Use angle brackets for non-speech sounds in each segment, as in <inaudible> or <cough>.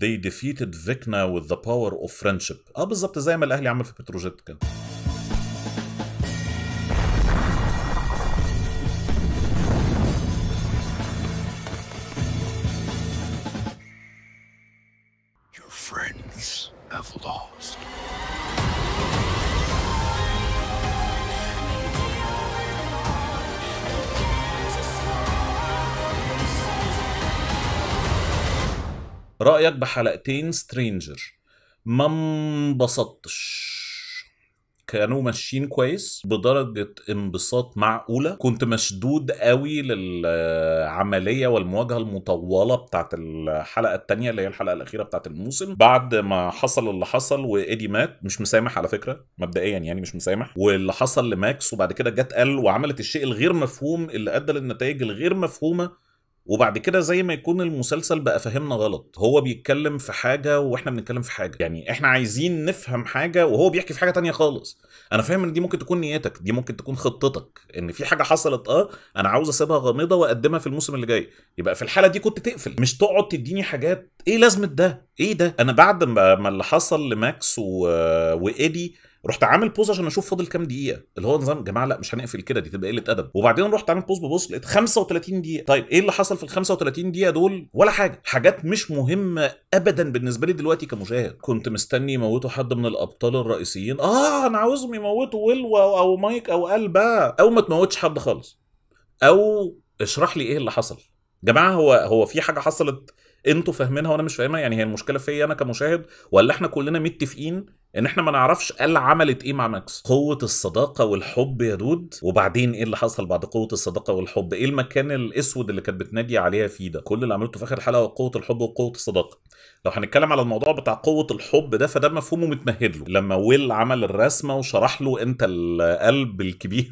they defeated Vecna with the power of friendship اه بالظبط زي ما الاهلي عمل في بتروجيت كده رايك بحلقتين سترينجر ما انبسطتش كانوا ماشيين كويس بدرجة انبساط معقولة كنت مشدود قوي للعملية والمواجهة المطولة بتاعت الحلقة التانية اللي هي الحلقة الأخيرة بتاعت الموسم بعد ما حصل اللي حصل وإيدي مات مش مسامح على فكرة مبدئيا يعني مش مسامح واللي حصل لماكس وبعد كده جت قال وعملت الشيء الغير مفهوم اللي أدى للنتائج الغير مفهومة وبعد كده زي ما يكون المسلسل بقى فهمنا غلط هو بيتكلم في حاجه واحنا بنتكلم في حاجه يعني احنا عايزين نفهم حاجه وهو بيحكي في حاجه تانية خالص انا فاهم ان دي ممكن تكون نيتك دي ممكن تكون خطتك ان في حاجه حصلت اه انا عاوز اسيبها غامضه واقدمها في الموسم اللي جاي يبقى في الحاله دي كنت تقفل مش تقعد تديني حاجات ايه لازمه ده ايه ده انا بعد ما اللي حصل لماكس و... وايدي رحت عامل بوز عشان اشوف فاضل كام دقيقه اللي هو نظام جماعه لا مش هنقفل كده دي تبقى قله ادب وبعدين رحت عامل بوز ببص لقيت 35 دقيقه طيب ايه اللي حصل في ال 35 دقيقه دول ولا حاجه حاجات مش مهمه ابدا بالنسبه لي دلوقتي كمشاهد كنت مستني يموتوا حد من الابطال الرئيسيين اه انا عاوزهم يموتوا ويل او مايك او قلبه او ما تموتش حد خالص او اشرح لي ايه اللي حصل جماعه هو هو في حاجه حصلت انتوا فاهمينها وانا مش فاهمها يعني هي المشكله فيا انا كمشاهد ولا احنا كلنا متفقين ان احنا ما نعرفش قال عملت ايه مع ماكس قوه الصداقه والحب يا دود وبعدين ايه اللي حصل بعد قوه الصداقه والحب ايه المكان الاسود اللي كانت بتنادي عليها فيه ده كل اللي عملته في اخر حلقه هو قوه الحب وقوه الصداقه لو هنتكلم على الموضوع بتاع قوه الحب ده فده مفهومه متمهد له لما ويل عمل الرسمه وشرح له انت القلب الكبير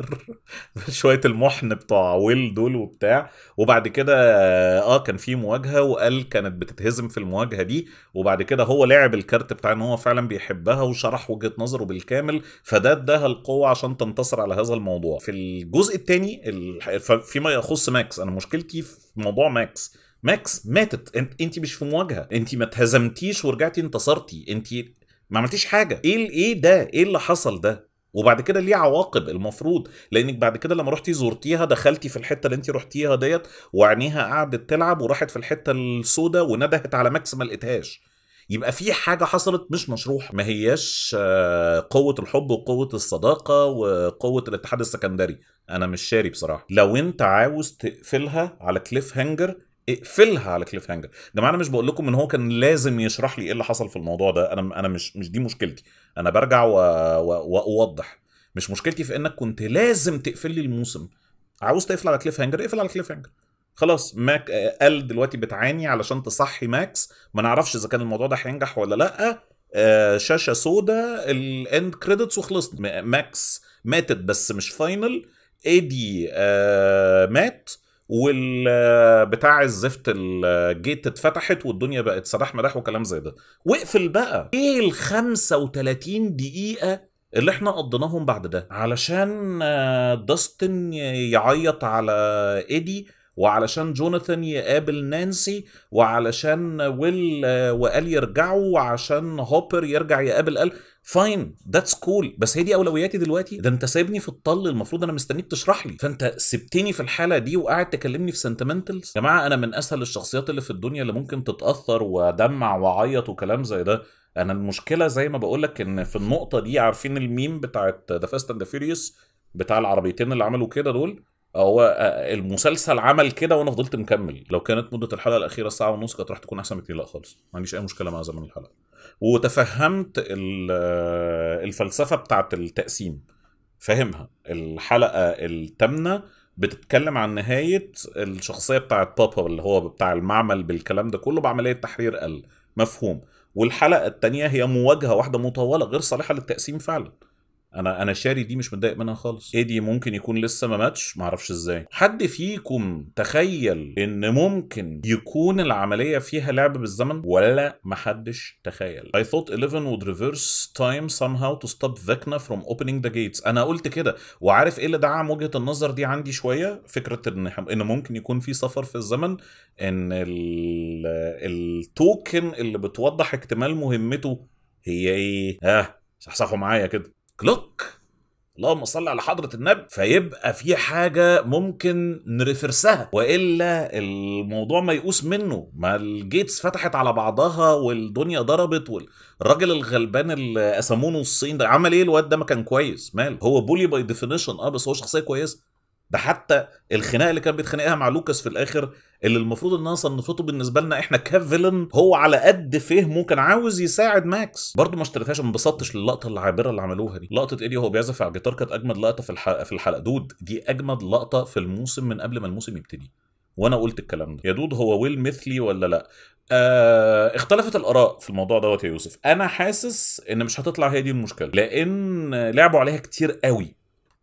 <laughs> شويه المحن بتاع ويل دول وبتاع وبعد كده اه كان في مواجهه وقال كانت بتتهزم في المواجهه دي وبعد كده هو لعب الكارت بتاع ان هو فعلا بيحبها وشرح وجهه نظره بالكامل فده اداها القوه عشان تنتصر على هذا الموضوع في الجزء الثاني فيما يخص ماكس انا مشكلتي في موضوع ماكس ماكس ماتت انت, انت مش في مواجهه انت ما اتهزمتيش ورجعتي انتصرتي انت ما عملتيش حاجه ايه ايه ده ايه اللي حصل ده وبعد كده ليه عواقب المفروض لانك بعد كده لما رحتي زرتيها دخلتي في الحته اللي انت رحتيها ديت وعينيها قعدت تلعب وراحت في الحته السوداء وندهت على ماكس ما لقيتهاش يبقى في حاجة حصلت مش مشروحة ما هياش آه، قوة الحب وقوة الصداقة وقوة الاتحاد السكندري أنا مش شاري بصراحة لو أنت عاوز تقفلها على كليف هانجر اقفلها على كليف هانجر ده معنى مش بقول لكم ان هو كان لازم يشرح لي ايه اللي حصل في الموضوع ده انا انا مش مش دي مشكلتي انا برجع واوضح مش مشكلتي في انك كنت لازم تقفل لي الموسم عاوز تقفل على كليف هانجر اقفل على كليف هانجر خلاص ماك قال دلوقتي بتعاني علشان تصحي ماكس ما نعرفش اذا كان الموضوع ده هينجح ولا لا آه شاشه سودا الاند كريدتس وخلصت ماكس ماتت بس مش فاينل ايدي آه مات والبتاع الزفت الجيت اتفتحت والدنيا بقت سداح مداح وكلام زي ده وقفل بقى ايه ال 35 دقيقه اللي احنا قضيناهم بعد ده علشان آه، داستن يعيط على ايدي وعلشان جوناثان يقابل نانسي وعلشان ويل وقال يرجعوا وعشان هوبر يرجع يقابل قال فاين ذاتس كول بس هي دي اولوياتي دلوقتي ده انت سايبني في الطل المفروض انا مستنيك تشرح لي فانت سبتني في الحاله دي وقاعد تكلمني في سنتمنتالز يا جماعه انا من اسهل الشخصيات اللي في الدنيا اللي ممكن تتاثر وادمع واعيط وكلام زي ده انا المشكله زي ما بقول لك ان في النقطه دي عارفين الميم بتاعت ذا فاست اند فيوريوس بتاع العربيتين اللي عملوا كده دول هو آه، المسلسل عمل كده وانا فضلت مكمل لو كانت مده الحلقه الاخيره ساعه ونص كانت راح تكون احسن بكتير لا خالص ما عنديش اي مشكله مع زمن الحلقه وتفهمت آه، الفلسفه بتاعه التقسيم فاهمها الحلقه الثامنه بتتكلم عن نهايه الشخصيه بتاعه بابا اللي هو بتاع المعمل بالكلام ده كله بعمليه تحرير ال مفهوم والحلقه الثانيه هي مواجهه واحده مطوله غير صالحه للتقسيم فعلا انا انا شاري دي مش متضايق منها خالص ايدي ممكن يكون لسه ما ماتش معرفش ازاي حد فيكم تخيل ان ممكن يكون العمليه فيها لعب بالزمن ولا محدش تخيل I thought Eleven would reverse time somehow to stop Vecna from opening the gates انا قلت كده وعارف ايه اللي دعم وجهه النظر دي عندي شويه فكره ان ان ممكن يكون في سفر في الزمن ان التوكن اللي بتوضح اكتمال مهمته هي ايه ها آه. صحصحوا معايا كده كلوك اللهم صل على حضرة النبي فيبقى في حاجة ممكن نرفرسها وإلا الموضوع ما يقوس منه ما الجيتس فتحت على بعضها والدنيا ضربت والراجل الغلبان اللي قسمونه الصين ده عمل ايه الواد ده ما كان كويس مال هو بولي باي ديفينيشن اه بس هو شخصية كويسة ده حتى الخناقه اللي كان بيتخانقها مع لوكاس في الاخر اللي المفروض ان انا صنفته بالنسبه لنا احنا كفيلن هو على قد فهمه كان عاوز يساعد ماكس برضه ما اشتريتهاش ما انبسطتش للقطه العابره اللي عملوها دي لقطه ايدي وهو بيعزف على الجيتار كانت اجمد لقطه في الحلقه في الحلقه دود دي اجمد لقطه في الموسم من قبل ما الموسم يبتدي وانا قلت الكلام ده يا دود هو ويل مثلي ولا لا آه اختلفت الاراء في الموضوع دوت يا يوسف انا حاسس ان مش هتطلع هي دي المشكله لان لعبوا عليها كتير قوي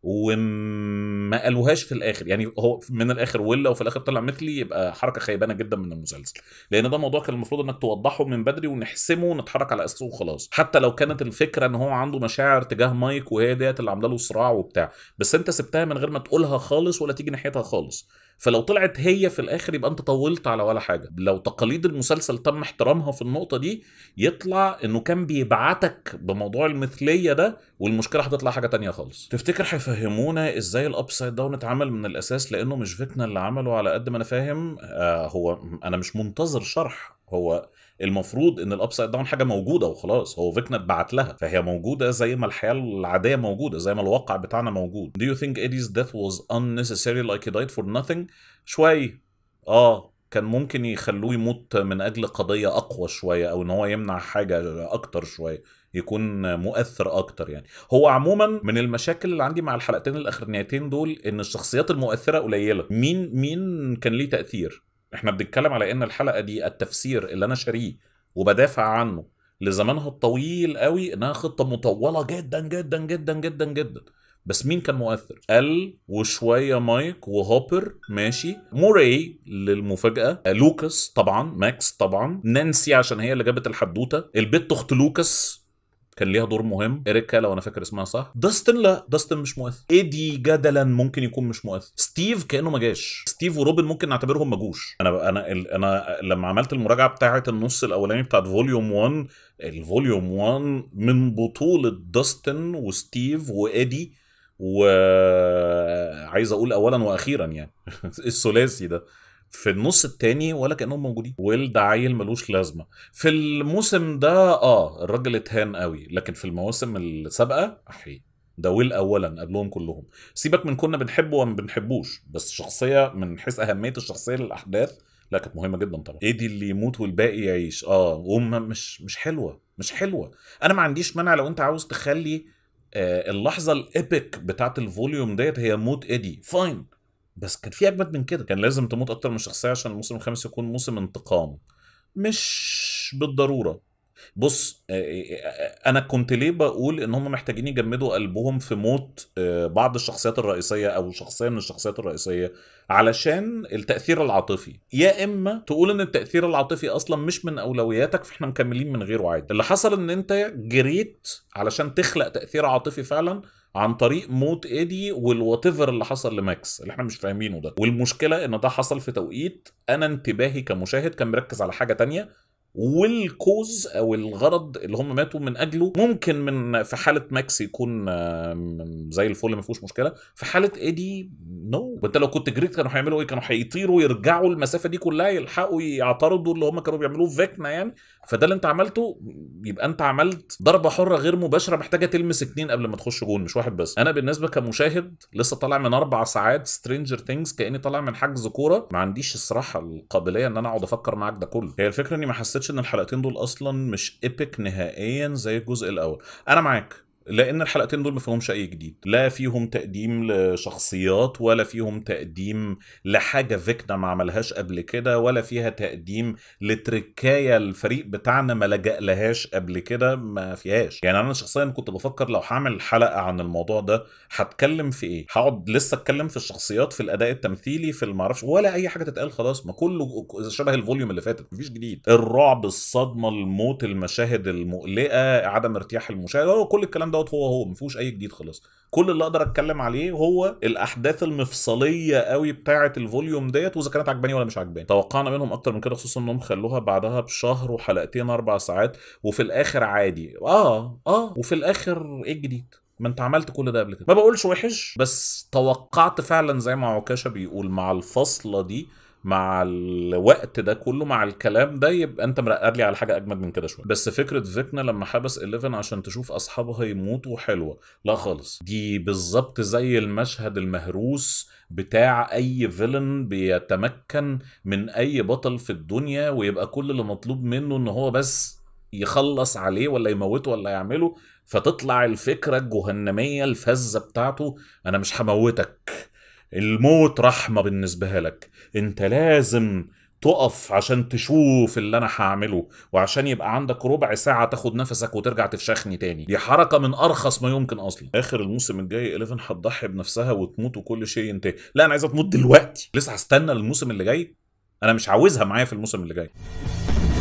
وما قالوهاش في الاخر يعني هو من الاخر ولا وفي الاخر طلع مثلي يبقى حركه خيبانه جدا من المسلسل لان ده موضوع كان المفروض انك توضحه من بدري ونحسمه ونتحرك على اساسه وخلاص حتى لو كانت الفكره ان هو عنده مشاعر تجاه مايك وهي ديت اللي عامله له صراع وبتاع بس انت سبتها من غير ما تقولها خالص ولا تيجي ناحيتها خالص فلو طلعت هي في الاخر يبقى انت طولت على ولا حاجه لو تقاليد المسلسل تم احترامها في النقطه دي يطلع انه كان بيبعتك بموضوع المثليه ده والمشكله هتطلع حاجه تانية خالص تفتكر هيفهمونا ازاي الابسايد داون اتعمل من الاساس لانه مش فيتنا اللي عمله على قد ما انا فاهم آه هو انا مش منتظر شرح هو المفروض ان الاب سايد داون حاجه موجوده وخلاص هو فيكنا اتبعت لها فهي موجوده زي ما الحياه العاديه موجوده زي ما الواقع بتاعنا موجود Do you think Eddie's death was unnecessary like he died for nothing شوي اه كان ممكن يخلوه يموت من اجل قضيه اقوى شويه او ان هو يمنع حاجه اكتر شويه يكون مؤثر اكتر يعني هو عموما من المشاكل اللي عندي مع الحلقتين الاخرانيتين دول ان الشخصيات المؤثره قليله مين مين كان ليه تاثير احنا بنتكلم على ان الحلقه دي التفسير اللي انا شاريه وبدافع عنه لزمانها الطويل قوي انها خطه مطوله جدا جدا جدا جدا جدا بس مين كان مؤثر؟ ال وشويه مايك وهوبر ماشي موراي للمفاجاه لوكاس طبعا ماكس طبعا نانسي عشان هي اللي جابت الحدوته البت اخت لوكاس كان ليها دور مهم اريكا لو انا فاكر اسمها صح داستن لا داستن مش مؤثر ايدي جدلا ممكن يكون مش مؤثر ستيف كانه ما جاش ستيف وروبن ممكن نعتبرهم ما جوش انا انا انا لما عملت المراجعه بتاعه النص الاولاني بتاعه فوليوم 1 الفوليوم 1 من بطوله داستن وستيف وايدي وعايز اقول اولا واخيرا يعني <laughs> الثلاثي ده في النص التاني ولا كانهم موجودين ويل ده عيل ملوش لازمه في الموسم ده اه الراجل اتهان قوي لكن في المواسم السابقه احيي ده ويل اولا قبلهم كلهم سيبك من كنا بنحبه وما بنحبوش بس شخصيه من حيث اهميه الشخصيه للاحداث لا كانت مهمه جدا طبعا ايدي اللي يموت والباقي يعيش اه وهم مش مش حلوه مش حلوه انا ما عنديش مانع لو انت عاوز تخلي آه اللحظه الايبك بتاعت الفوليوم ديت هي موت ايدي فاين بس كان في اجمد من كده كان لازم تموت اكتر من شخصيه عشان الموسم الخامس يكون موسم انتقام مش بالضروره بص آه، آه، آه، انا كنت ليه بقول ان هم محتاجين يجمدوا قلبهم في موت بعض الشخصيات الرئيسيه او شخصيه من الشخصيات الرئيسيه علشان التاثير العاطفي يا اما تقول ان التاثير العاطفي اصلا مش من اولوياتك فاحنا مكملين من غيره عادي اللي حصل ان انت جريت علشان تخلق تاثير عاطفي فعلا عن طريق موت ايدي والواتيفر اللي حصل لماكس اللي احنا مش فاهمينه ده والمشكله ان ده حصل في توقيت انا انتباهي كمشاهد كان مركز على حاجه تانية والكوز او الغرض اللي هم ماتوا من اجله ممكن من في حاله ماكس يكون زي الفل ما فيهوش مشكله في حاله ايدي نو no. وانت لو كنت جريت كانوا هيعملوا ايه كانوا هيطيروا يرجعوا المسافه دي كلها يلحقوا يعترضوا اللي هم كانوا بيعملوه فيكنا يعني فده اللي انت عملته يبقى انت عملت ضربه حره غير مباشره محتاجه تلمس اتنين قبل ما تخش جون مش واحد بس انا بالنسبه كمشاهد لسه طالع من اربع ساعات سترينجر ثينجز كاني طالع من حجز كوره ما عنديش الصراحه القابليه ان انا اقعد افكر معاك ده كله هي الفكره اني ما حسيتش ان الحلقتين دول اصلا مش ايبك نهائيا زي الجزء الاول انا معاك لان الحلقتين دول ما فيهمش اي جديد لا فيهم تقديم لشخصيات ولا فيهم تقديم لحاجه فيكنا ما عملهاش قبل كده ولا فيها تقديم لتركايه الفريق بتاعنا ما لجأ لهاش قبل كده ما فيهاش يعني انا شخصيا كنت بفكر لو هعمل حلقه عن الموضوع ده هتكلم في ايه هقعد لسه اتكلم في الشخصيات في الاداء التمثيلي في المعرفش ولا اي حاجه تتقال خلاص ما كله شبه الفوليوم اللي فاتت مفيش جديد الرعب الصدمه الموت المشاهد المقلقه عدم ارتياح المشاهد كل الكلام دوت هو هو ما فيهوش اي جديد خلاص كل اللي اقدر اتكلم عليه هو الاحداث المفصليه قوي بتاعه الفوليوم ديت واذا كانت عجباني ولا مش عجباني توقعنا منهم اكتر من كده خصوصا انهم خلوها بعدها بشهر وحلقتين اربع ساعات وفي الاخر عادي اه اه وفي الاخر ايه الجديد ما انت عملت كل ده قبل كده ما بقولش وحش بس توقعت فعلا زي ما عكاشه بيقول مع الفصله دي مع الوقت ده كله مع الكلام ده يبقى انت مرقد لي على حاجه اجمد من كده شويه بس فكره فيكنا لما حبس 11 عشان تشوف اصحابها يموتوا حلوه لا خالص دي بالظبط زي المشهد المهروس بتاع اي فيلن بيتمكن من اي بطل في الدنيا ويبقى كل اللي مطلوب منه ان هو بس يخلص عليه ولا يموته ولا يعمله فتطلع الفكره الجهنميه الفزه بتاعته انا مش هموتك الموت رحمة بالنسبة لك انت لازم تقف عشان تشوف اللي انا هعمله وعشان يبقى عندك ربع ساعه تاخد نفسك وترجع تفشخني تاني دي حركه من ارخص ما يمكن اصلا اخر الموسم الجاي 11 هتضحي بنفسها وتموت وكل شيء ينتهي لا انا عايزها تموت دلوقتي لسه هستنى الموسم اللي جاي انا مش عاوزها معايا في الموسم اللي جاي